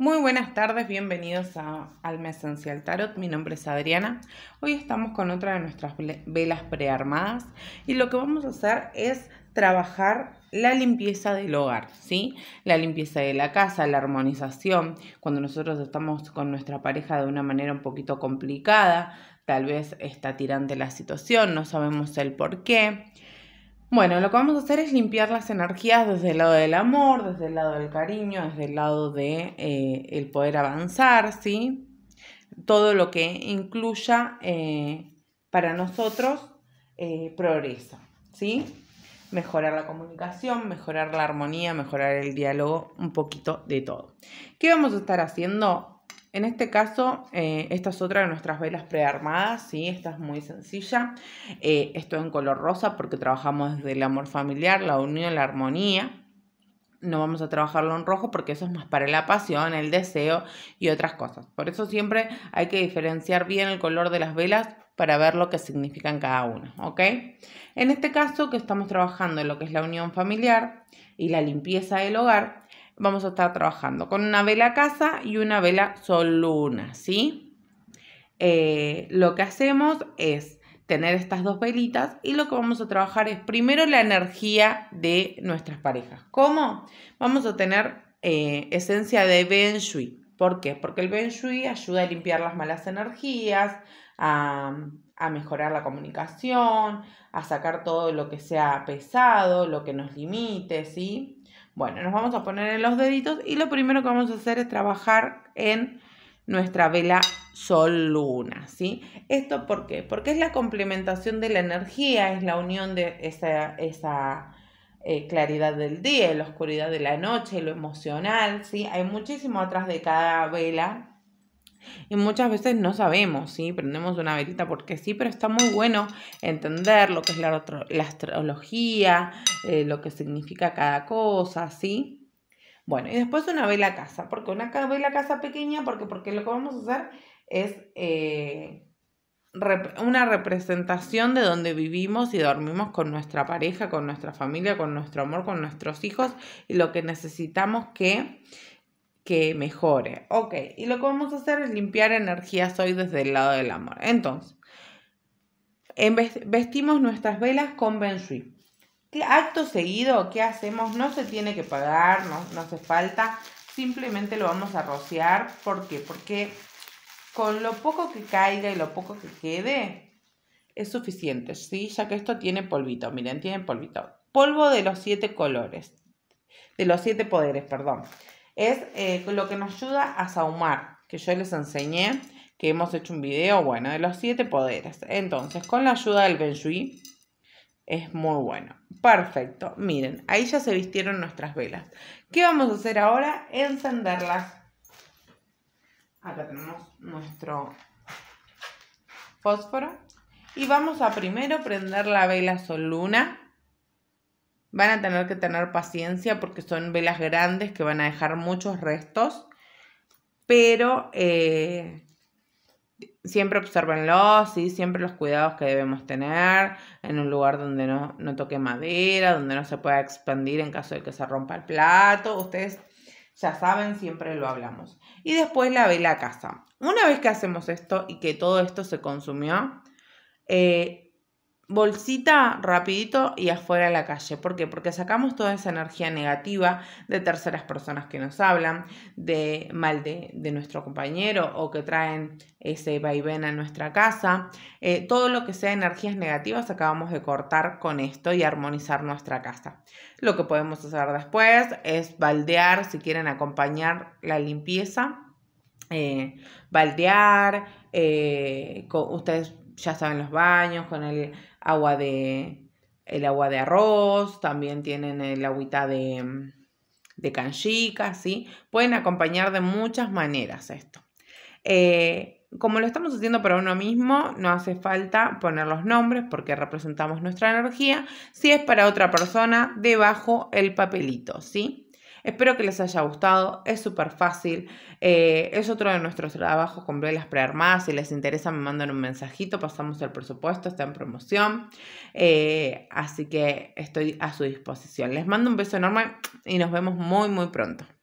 Muy buenas tardes, bienvenidos a Alma Esencial Tarot. Mi nombre es Adriana. Hoy estamos con otra de nuestras velas prearmadas y lo que vamos a hacer es trabajar la limpieza del hogar, ¿sí? La limpieza de la casa, la armonización, cuando nosotros estamos con nuestra pareja de una manera un poquito complicada, tal vez está tirante la situación, no sabemos el por qué. Bueno, lo que vamos a hacer es limpiar las energías desde el lado del amor, desde el lado del cariño, desde el lado de eh, el poder avanzar, ¿sí? Todo lo que incluya eh, para nosotros eh, progreso, ¿sí? Mejorar la comunicación, mejorar la armonía, mejorar el diálogo, un poquito de todo. ¿Qué vamos a estar haciendo? En este caso, eh, esta es otra de nuestras velas prearmadas, ¿sí? Esta es muy sencilla. Eh, esto en color rosa porque trabajamos desde el amor familiar, la unión, la armonía. No vamos a trabajarlo en rojo porque eso es más para la pasión, el deseo y otras cosas. Por eso siempre hay que diferenciar bien el color de las velas para ver lo que significan cada una, ¿ok? En este caso que estamos trabajando en lo que es la unión familiar y la limpieza del hogar, vamos a estar trabajando con una vela casa y una vela sol luna, ¿sí? Eh, lo que hacemos es tener estas dos velitas y lo que vamos a trabajar es primero la energía de nuestras parejas. ¿Cómo? Vamos a tener eh, esencia de Ben ¿Por qué? Porque el Ben ayuda a limpiar las malas energías, a, a mejorar la comunicación, a sacar todo lo que sea pesado, lo que nos limite, ¿sí? Bueno, nos vamos a poner en los deditos y lo primero que vamos a hacer es trabajar en nuestra vela sol luna, ¿sí? ¿Esto por qué? Porque es la complementación de la energía, es la unión de esa, esa eh, claridad del día, la oscuridad de la noche, lo emocional, ¿sí? Hay muchísimo atrás de cada vela, y muchas veces no sabemos, ¿sí? Prendemos una velita porque sí, pero está muy bueno entender lo que es la, astrología, eh, lo que significa cada cosa, ¿sí? Bueno, y después una vela casa, porque una vela casa pequeña, porque, porque lo que vamos a hacer es eh, una representación de donde vivimos y dormimos con nuestra pareja, con nuestra familia, con nuestro amor, con nuestros hijos y lo que necesitamos que que mejore. Ok, y lo que vamos a hacer es limpiar energías hoy desde el lado del amor. Entonces, vestimos nuestras velas con ¿Qué Acto seguido, ¿qué hacemos? No se tiene que pagar, no, no hace falta. Simplemente lo vamos a rociar. ¿Por qué? Porque con lo poco que caiga y lo poco que quede, es suficiente, ¿sí? Ya que esto tiene polvito, miren, tiene polvito. Polvo de los siete colores, de los siete poderes, perdón es eh, lo que nos ayuda a saumar, que yo les enseñé, que hemos hecho un video, bueno, de los siete poderes. Entonces, con la ayuda del Benjuí, es muy bueno. Perfecto. Miren, ahí ya se vistieron nuestras velas. ¿Qué vamos a hacer ahora? Encenderlas. Acá tenemos nuestro fósforo. Y vamos a primero prender la vela sol luna. Van a tener que tener paciencia porque son velas grandes que van a dejar muchos restos, pero eh, siempre observenlos, y siempre los cuidados que debemos tener en un lugar donde no, toque madera, donde no se pueda expandir en caso de que se rompa el plato. Ustedes ya saben, siempre lo hablamos. Y después la vela a casa. Una vez que hacemos esto y que todo esto se consumió, eh, bolsita rapidito y afuera a la calle. ¿Por qué? Porque sacamos toda esa energía negativa de terceras personas que nos hablan, de mal de, de nuestro compañero o que traen ese vaivén a nuestra casa. Eh, todo lo que sea energías negativas acabamos de cortar con esto y armonizar nuestra casa. Lo que podemos hacer después es baldear, si quieren acompañar la limpieza, eh, baldear, eh, ustedes ya saben los baños, con el agua de, el agua de arroz, también tienen el agüita de, de canchica, ¿sí? Pueden acompañar de muchas maneras esto. Eh, como lo estamos haciendo para uno mismo, no hace falta poner los nombres porque representamos nuestra energía. Si es para otra persona, debajo el papelito, ¿sí? Espero que les haya gustado, es súper fácil, eh, es otro de nuestros trabajos con velas prearmadas, si les interesa me mandan un mensajito, pasamos el presupuesto, está en promoción, eh, así que estoy a su disposición. Les mando un beso enorme y nos vemos muy muy pronto.